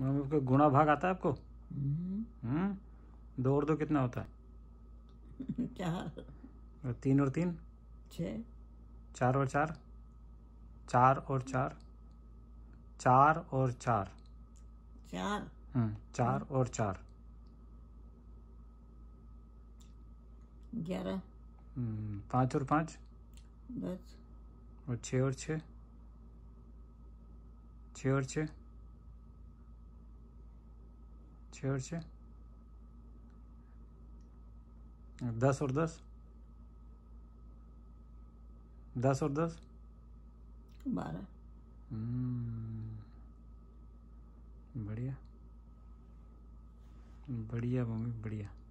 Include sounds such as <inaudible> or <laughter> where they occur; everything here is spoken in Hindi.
उसका गुणा भाग आता है आपको हम्म।, हम्म दो और दो कितना होता है चार <laughs> और तीन और तीन छ चार और चार चार और चार चार और चार चार हम्म चार हाँ। और चार ग्यारह हम्म, पाँच और पाँच दस और छः और छ छ और छः से दस और दस दस और दस बारह बढ़िया बढ़िया मम्मी बढ़िया